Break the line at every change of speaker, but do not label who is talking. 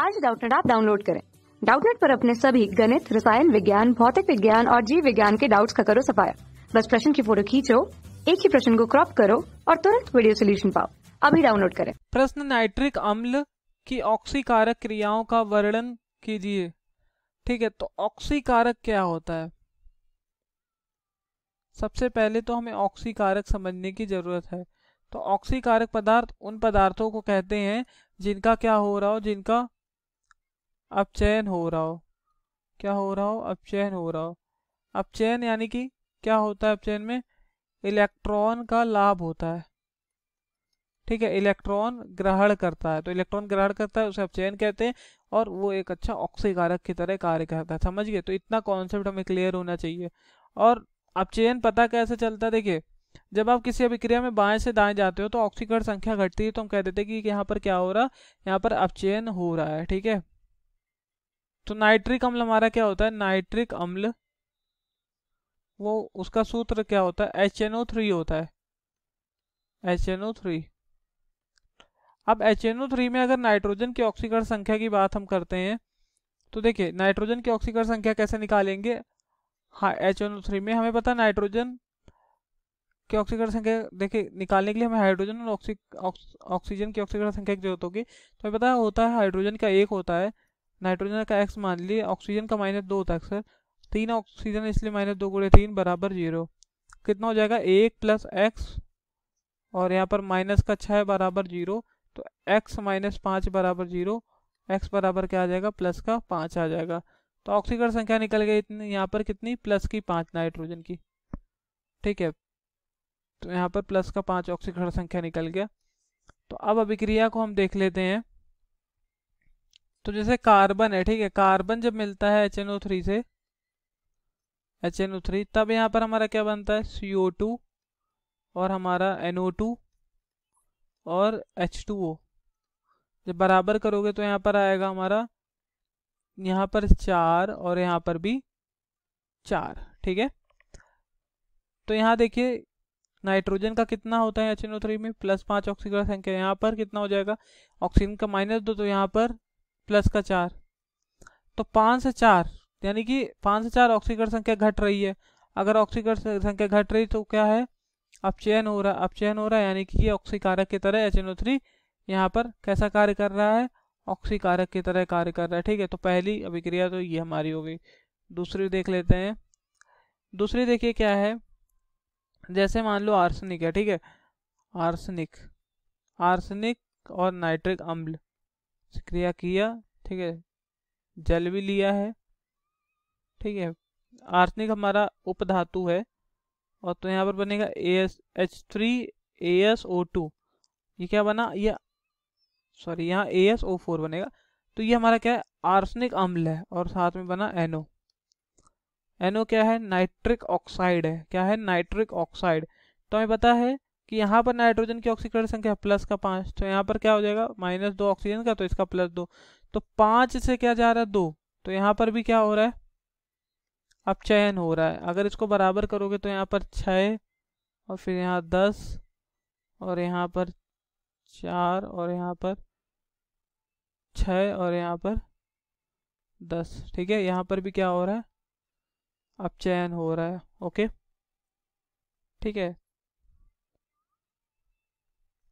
आज डाउटनेट आप डाउनलोड करें डाउटनेट पर अपने सभी गणित रसायन विज्ञान भौतिक विज्ञान और जीव विज्ञान के डाउट्स का करो सफाया बस प्रश्न की फोटो खींचो एक ही प्रश्न को क्रॉप करो और तुरंत वीडियो सोल्यूशन पाओ अभी डाउनलोड करें प्रश्न नाइट्रिक अम्ल की ऑक्सीकारक क्रियाओं का वर्णन कीजिए ठीक है तो ऑक्सीकारक क्या होता है सबसे पहले तो हमें ऑक्सीकारक समझने की ज़रूरत है तो ऑक्सीकारक पदार्थ उन पदार्थों को कहते हैं जिनका क्या हो रहा हो जिनका अब चयन हो रहा हो क्या हो रहा हो अब चयन हो रहा हो अब चयन यानी कि क्या होता है अब चयन में इलेक्ट्रॉन का लाभ होता है ठीक है इलेक्ट्रॉन ग्रहण करता है तो इलेक्ट्रॉन ग्रहण करता है उसे अपचयन कहते हैं और वो एक अच्छा ऑक्सीकारक की तरह कार्य करता है समझ गए तो इतना कॉन्सेप्ट हमें क्लियर होना चाहिए और अब चैन पता कैसे चलता है देखिए जब आप किसी अभिक्रिया में बाएं से दाएं जाते हो तो ऑक्सीकरण संख्या घटती है तो हम कह देते हैं कि यहाँ पर क्या हो रहा है यहाँ पर अपचयन हो रहा है ठीक है तो नाइट्रिक अम्ल हमारा क्या होता है नाइट्रिक अम्ल वो उसका सूत्र क्या होता है एच एन ओ थ्री होता है एच थ्री अब एच एन ओ थ्री में अगर नाइट्रोजन की ऑक्सीकरण संख्या की बात हम करते हैं तो देखिए नाइट्रोजन की ऑक्सीकरण संख्या कैसे निकालेंगे हाँ एच एन ओ थ्री में हमें पता नाइट्रोजन की ऑक्सीकरण संख्या देखिए निकालने के लिए हमें हाइड्रोजन और ऑक्सीजन की ऑक्सीकरण संख्या की जरूरत होगी तो हमें पता होता है हाइड्रोजन का एक होता है नाइट्रोजन का एक्स मान लिए ऑक्सीजन का माइनस दो होता है अक्सर तीन ऑक्सीजन इसलिए माइनस दो गुड़े तीन बराबर जीरो कितना हो जाएगा एक प्लस एक्स और यहाँ पर माइनस का छः बराबर जीरो तो एक्स माइनस पाँच बराबर जीरो एक्स बराबर क्या आ जाएगा प्लस का पाँच आ जाएगा तो ऑक्सीकरण संख्या निकल गई इतनी यहाँ पर कितनी प्लस की पाँच नाइट्रोजन की ठीक है तो यहाँ पर प्लस का पाँच ऑक्सीकरण संख्या निकल गया तो अब अभिक्रिया को हम देख लेते हैं तो जैसे कार्बन है ठीक है कार्बन जब मिलता है एच एन ओ थ्री से एच एन ओ थ्री तब यहाँ पर हमारा क्या बनता है सी ओ टू और हमारा एन ओ टू और एच टू ओ जब बराबर करोगे तो यहाँ पर आएगा हमारा यहाँ पर चार और यहाँ पर भी चार ठीक है तो यहाँ देखिए नाइट्रोजन का कितना होता है एच एन ओ थ्री में प्लस पाँच ऑक्सीजन संख्या यहाँ पर कितना हो जाएगा ऑक्सीजन का माइनस दो तो यहाँ पर प्लस का चार तो पाँच से चार यानी कि पाँच से चार ऑक्सीकरण संख्या घट रही है अगर ऑक्सीकरण संख्या घट रही तो क्या है अपचयन हो रहा है अपचयन हो रहा है यानी कि ये ऑक्सीकारक की तरह एच एन ओ थ्री यहाँ पर कैसा कार्य कर रहा है ऑक्सीकारक की तरह कार्य कर रहा है ठीक है तो पहली अभिक्रिया तो ये हमारी हो गई दूसरी देख लेते हैं दूसरी देखिए क्या है जैसे मान लो आर्सनिक है ठीक है आर्सनिक आर्सनिक और नाइट्रिक अम्ल क्रिया किया ठीक है जल भी लिया है ठीक है आर्सनिक हमारा उपधातु है और तो यहाँ पर बनेगा A S H three A S O two ये क्या बना ये सॉरी यहाँ ए एस ओ फोर बनेगा तो ये हमारा क्या है आर्सनिक अम्ल है और साथ में बना एनो एनो क्या है नाइट्रिक ऑक्साइड है क्या है नाइट्रिक ऑक्साइड तो हमें पता है कि यहाँ पर नाइट्रोजन की ऑक्सीकरण संख्या प्लस का पाँच तो यहाँ पर क्या हो जाएगा माइनस दो ऑक्सीजन का तो इसका प्लस दो तो पाँच से क्या जा रहा है दो तो यहाँ पर भी क्या हो रहा है अब चयन हो रहा है अगर इसको बराबर करोगे तो यहाँ पर छ और फिर यहाँ दस और यहाँ पर चार और यहाँ पर छ और यहाँ पर दस ठीक है यहाँ पर भी क्या हो रहा है अब चयन हो रहा है ओके ठीक है